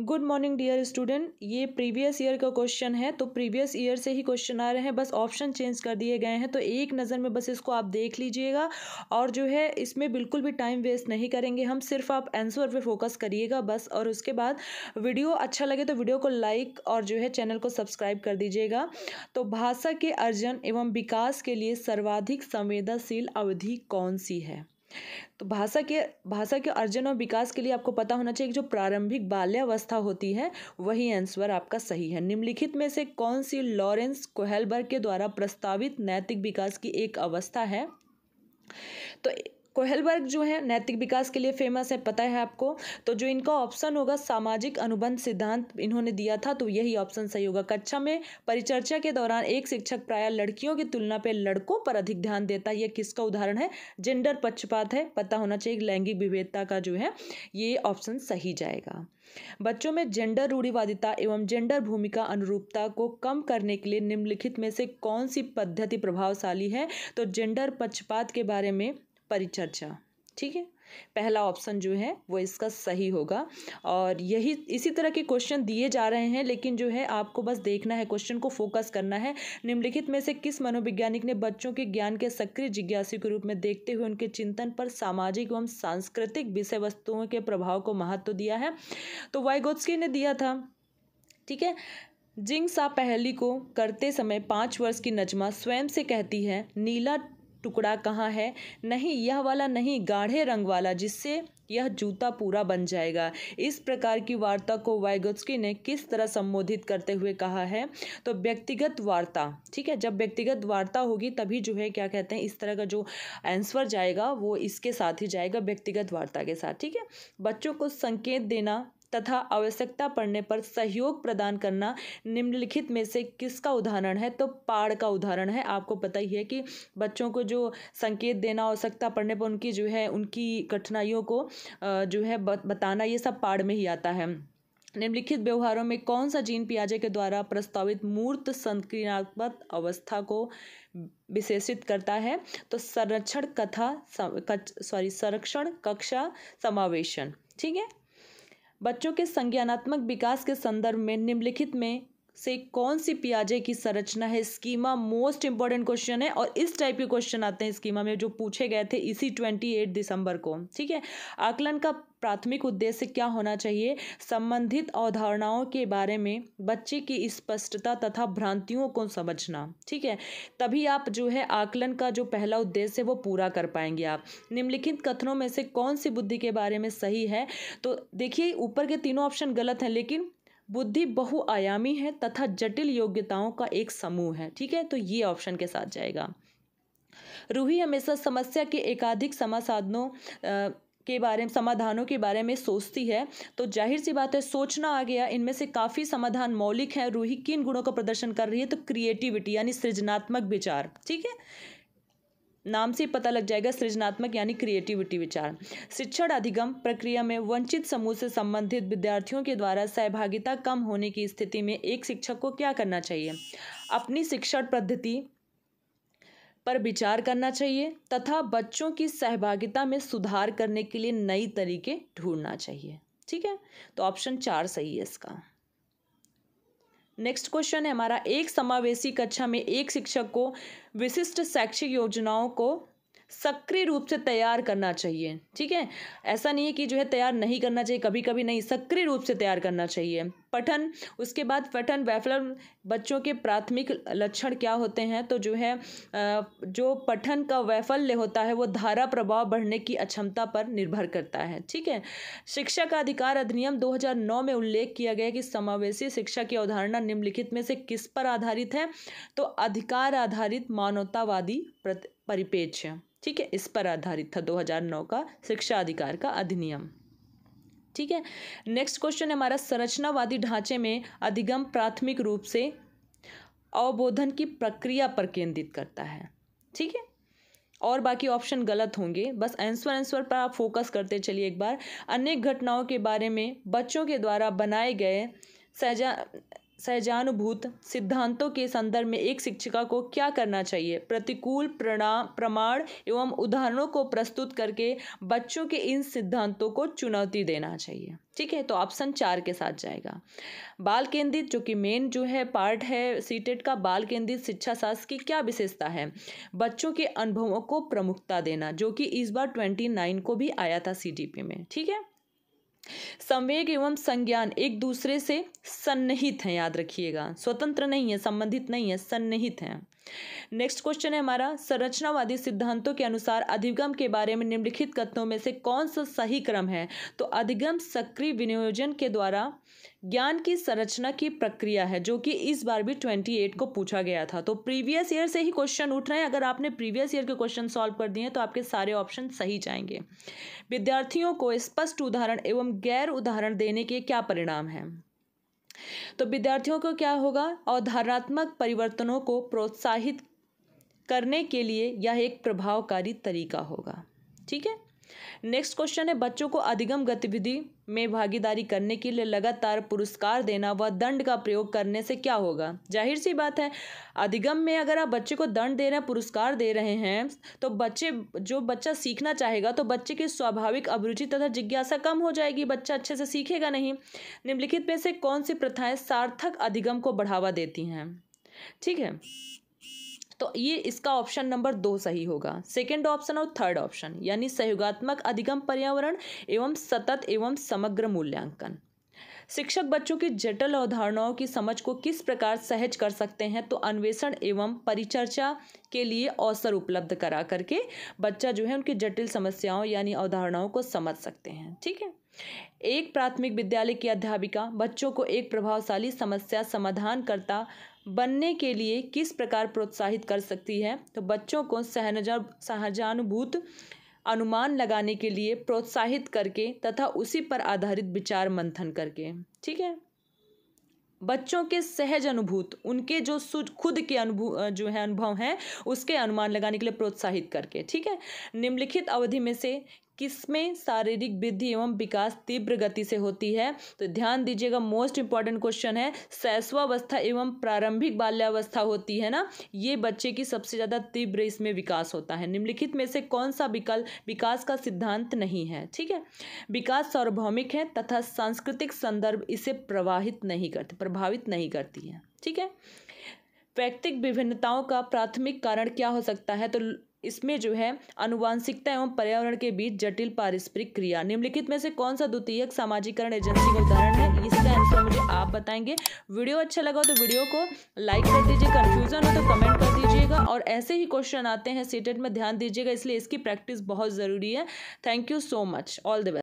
good morning dear student ये previous year का question है तो प्रीवियस ईयर से ही क्वेश्चन आ रहे हैं बस ऑप्शन चेंज कर दिए गए हैं तो एक नज़र में बस इसको आप देख लीजिएगा और जो है इसमें बिल्कुल भी टाइम वेस्ट नहीं करेंगे हम सिर्फ आप आंसर पे फोकस करिएगा बस और उसके बाद वीडियो अच्छा लगे तो वीडियो को लाइक और जो है चैनल को सब्सक्राइब कर दीजिएगा तो भाषा के अर्जन एवं विकास के लिए सर्वाधिक संवेदनशील अवधि कौन सी है तो भाषा के भाषा के अर्जन और विकास के लिए आपको पता होना चाहिए कि जो प्रारंभिक बाल्यावस्था होती है वही आंसर आपका सही है निम्नलिखित में से कौन सी लॉरेंस कोहेलबर्ग के द्वारा प्रस्तावित नैतिक विकास की एक अवस्था है तो कोहलबर्ग जो है नैतिक विकास के लिए फेमस है पता है आपको तो जो इनका ऑप्शन होगा सामाजिक अनुबंध सिद्धांत इन्होंने दिया था तो यही ऑप्शन सही होगा कक्षा में परिचर्चा के दौरान एक शिक्षक प्राय लड़कियों की तुलना पर लड़कों पर अधिक ध्यान देता है यह किसका उदाहरण है जेंडर पक्षपात है पता होना चाहिए लैंगिक विभेदता का जो है ये ऑप्शन सही जाएगा बच्चों में जेंडर रूढ़िवादिता एवं जेंडर भूमिका अनुरूपता को कम करने के लिए निम्नलिखित में से कौन सी पद्धति प्रभावशाली है तो जेंडर पक्षपात के बारे में परिचर्चा ठीक है पहला ऑप्शन जो है वो इसका सही होगा और यही इसी तरह के क्वेश्चन दिए जा रहे हैं लेकिन जो है आपको बस देखना है क्वेश्चन को फोकस करना है निम्नलिखित में से किस मनोवैज्ञानिक ने बच्चों के ज्ञान के सक्रिय जिज्ञासु के रूप में देखते हुए उनके चिंतन पर सामाजिक एवं सांस्कृतिक विषय वस्तुओं के प्रभाव को महत्व दिया है तो वाइगोत्सकी ने दिया था ठीक है जिंग सा पहली को करते समय पाँच वर्ष की नजमा स्वयं से कहती है नीला टुकड़ा कहाँ है नहीं यह वाला नहीं गाढ़े रंग वाला जिससे यह जूता पूरा बन जाएगा इस प्रकार की वार्ता को वाइगोत्स्की ने किस तरह संबोधित करते हुए कहा है तो व्यक्तिगत वार्ता ठीक है जब व्यक्तिगत वार्ता होगी तभी जो है क्या कहते हैं इस तरह का जो आंसर जाएगा वो इसके साथ ही जाएगा व्यक्तिगत वार्ता के साथ ठीक है बच्चों को संकेत देना तथा आवश्यकता पड़ने पर सहयोग प्रदान करना निम्नलिखित में से किसका उदाहरण है तो पाड़ का उदाहरण है आपको पता ही है कि बच्चों को जो संकेत देना आवश्यकता पड़ने पर उनकी जो है उनकी कठिनाइयों को जो है बताना ये सब पाड़ में ही आता है निम्नलिखित व्यवहारों में कौन सा जीन पियाजे के द्वारा प्रस्तावित मूर्त संक्रियात्मक अवस्था को विशेषित करता है तो संरक्षण कथा सॉरी संरक्षण कक्षा समावेशन ठीक है बच्चों के संज्ञानात्मक विकास के संदर्भ में निम्नलिखित में से कौन सी पियाजे की संरचना है स्कीमा मोस्ट इंपॉर्टेंट क्वेश्चन है और इस टाइप के क्वेश्चन आते हैं स्कीमा में जो पूछे गए थे इसी ट्वेंटी एट दिसंबर को ठीक है आकलन का प्राथमिक उद्देश्य क्या होना चाहिए संबंधित अवधारणाओं के बारे में बच्चे की स्पष्टता तथा भ्रांतियों को समझना ठीक है तभी आप जो है आकलन का जो पहला उद्देश्य है वो पूरा कर पाएंगे आप निम्नलिखित कथनों में से कौन सी बुद्धि के बारे में सही है तो देखिए ऊपर के तीनों ऑप्शन गलत हैं लेकिन बुद्धि बहुआयामी है तथा जटिल योग्यताओं का एक समूह है ठीक है तो ये ऑप्शन के साथ जाएगा रूही हमेशा समस्या के एकाधिक समासाधनों के बारे में समाधानों के बारे में सोचती है तो जाहिर सी बात है सोचना आ गया इनमें से काफ़ी समाधान मौलिक हैं रूही किन गुणों का प्रदर्शन कर रही है तो क्रिएटिविटी यानी सृजनात्मक विचार ठीक है नाम से पता लग जाएगा सृजनात्मक यानी क्रिएटिविटी विचार शिक्षण अधिगम प्रक्रिया में वंचित समूह से संबंधित विद्यार्थियों के द्वारा सहभागिता कम होने की स्थिति में एक शिक्षक को क्या करना चाहिए अपनी शिक्षण पद्धति पर विचार करना चाहिए तथा बच्चों की सहभागिता में सुधार करने के लिए नई तरीके ढूंढना चाहिए ठीक है तो ऑप्शन चार सही है इसका नेक्स्ट क्वेश्चन है हमारा एक समावेशी कक्षा में एक शिक्षक को विशिष्ट शैक्षिक योजनाओं को सक्रिय रूप से तैयार करना चाहिए ठीक है ऐसा नहीं है कि जो है तैयार नहीं करना चाहिए कभी कभी नहीं सक्रिय रूप से तैयार करना चाहिए पठन उसके बाद पठन वैफलर बच्चों के प्राथमिक लक्षण क्या होते हैं तो जो है जो पठन का वैफल्य होता है वो धारा प्रभाव बढ़ने की अक्षमता पर निर्भर करता है ठीक है शिक्षा का अधिकार अधिनियम 2009 में उल्लेख किया गया कि समावेशी शिक्षा की अवधारणा निम्नलिखित में से किस पर आधारित है तो अधिकार आधारित मानवतावादी परिपेक्ष्य ठीक है इस पर आधारित था 2009 का शिक्षा अधिकार का अधिनियम ठीक है नेक्स्ट क्वेश्चन है हमारा संरचनावादी ढांचे में अधिगम प्राथमिक रूप से अवबोधन की प्रक्रिया पर केंद्रित करता है ठीक है और बाकी ऑप्शन गलत होंगे बस आंसर आंसर पर आप फोकस करते चलिए एक बार अनेक घटनाओं के बारे में बच्चों के द्वारा बनाए गए सहजा सहजानुभूत सिद्धांतों के संदर्भ में एक शिक्षिका को क्या करना चाहिए प्रतिकूल प्रमाण एवं उदाहरणों को प्रस्तुत करके बच्चों के इन सिद्धांतों को चुनौती देना चाहिए ठीक है तो ऑप्शन चार के साथ जाएगा बाल केंद्रित जो कि मेन जो है पार्ट है सीटेट का बाल केंद्रित शिक्षा शास्त्र की क्या विशेषता है बच्चों के अनुभवों को प्रमुखता देना जो कि इस बार ट्वेंटी नाइन को भी आया था सी में ठीक है संवेग एवं संज्ञान एक दूसरे से सन्निहित हैं याद रखिएगा स्वतंत्र नहीं है संबंधित नहीं है सन्निहित हैं नेक्स्ट क्वेश्चन है हमारा संरचनावादी सिद्धांतों के अनुसार अधिगम के बारे में निम्नलिखित कथनों में से कौन सा सही क्रम है तो अधिगम सक्रिय विनियोजन के द्वारा ज्ञान की संरचना की प्रक्रिया है जो कि इस बार भी ट्वेंटी एट को पूछा गया था तो प्रीवियस ईयर से ही क्वेश्चन उठ रहे हैं अगर आपने प्रीवियस ईयर के क्वेश्चन सॉल्व कर दिए तो आपके सारे ऑप्शन सही जाएंगे विद्यार्थियों को स्पष्ट उदाहरण एवं गैर उदाहरण देने के क्या परिणाम हैं तो विद्यार्थियों को क्या होगा अवधारणात्मक परिवर्तनों को प्रोत्साहित करने के लिए यह एक प्रभावकारी तरीका होगा ठीक है नेक्स्ट क्वेश्चन है बच्चों को अधिगम गतिविधि में भागीदारी करने के लिए लगातार पुरस्कार देना व दंड का प्रयोग करने से क्या होगा जाहिर सी बात है अधिगम में अगर आप बच्चे को दंड दे रहे हैं पुरस्कार दे रहे हैं तो बच्चे जो बच्चा सीखना चाहेगा तो बच्चे की स्वाभाविक अभिरुचि तथा जिज्ञासा कम हो जाएगी बच्चा अच्छे से सीखेगा नहीं निम्नलिखित में से कौन सी प्रथाएँ सार्थक अधिगम को बढ़ावा देती हैं ठीक है तो ये इसका ऑप्शन नंबर दो सही होगा सेकेंड ऑप्शन और थर्ड ऑप्शन यानी सहयोगात्मक अधिगम पर्यावरण एवं सतत एवं समग्र मूल्यांकन शिक्षक बच्चों की जटिल अवधारणाओं की समझ को किस प्रकार सहज कर सकते हैं तो अन्वेषण एवं परिचर्चा के लिए अवसर उपलब्ध करा करके बच्चा जो है उनकी जटिल समस्याओं यानी अवधारणाओं को समझ सकते हैं ठीक है एक प्राथमिक विद्यालय की अध्यापिका बच्चों को एक प्रभावशाली समस्या समाधानकर्ता बनने के लिए किस प्रकार प्रोत्साहित कर सकती है तो बच्चों को सहनजा सहजानुभूत अनुमान लगाने के लिए प्रोत्साहित करके तथा उसी पर आधारित विचार मंथन करके ठीक है बच्चों के सहज अनुभूत उनके जो खुद के अनुभव जो है अनुभव हैं उसके अनुमान लगाने के लिए प्रोत्साहित करके ठीक है निम्नलिखित अवधि में से किसमें शारीरिक वृद्धि एवं विकास तीव्र गति से होती है तो ध्यान दीजिएगा मोस्ट इंपॉर्टेंट क्वेश्चन है शैशवावस्था एवं प्रारंभिक बाल्यावस्था होती है ना ये बच्चे की सबसे ज़्यादा तीव्र इसमें विकास होता है निम्नलिखित में से कौन सा विकल्प विकास का सिद्धांत नहीं है ठीक है विकास सार्वभौमिक है तथा सांस्कृतिक संदर्भ इसे प्रवाहित नहीं करते प्रभावित नहीं करती है ठीक है व्यक्तिक विभिन्नताओं का प्राथमिक कारण क्या हो सकता है तो इसमें जो है अनुवांशिकता एवं पर्यावरण के बीच जटिल पारस्परिक क्रिया निम्नलिखित में से कौन सा द्वितीयक सामाजिकरण एजेंसी का उदाहरण है इसका आंसर मुझे आप बताएंगे वीडियो अच्छा लगा तो वीडियो को लाइक कर दीजिए कन्फ्यूजन हो तो कमेंट कर दीजिएगा और ऐसे ही क्वेश्चन आते हैं सीटेट में ध्यान दीजिएगा इसलिए इसकी प्रैक्टिस बहुत ज़रूरी है thank you so much all the best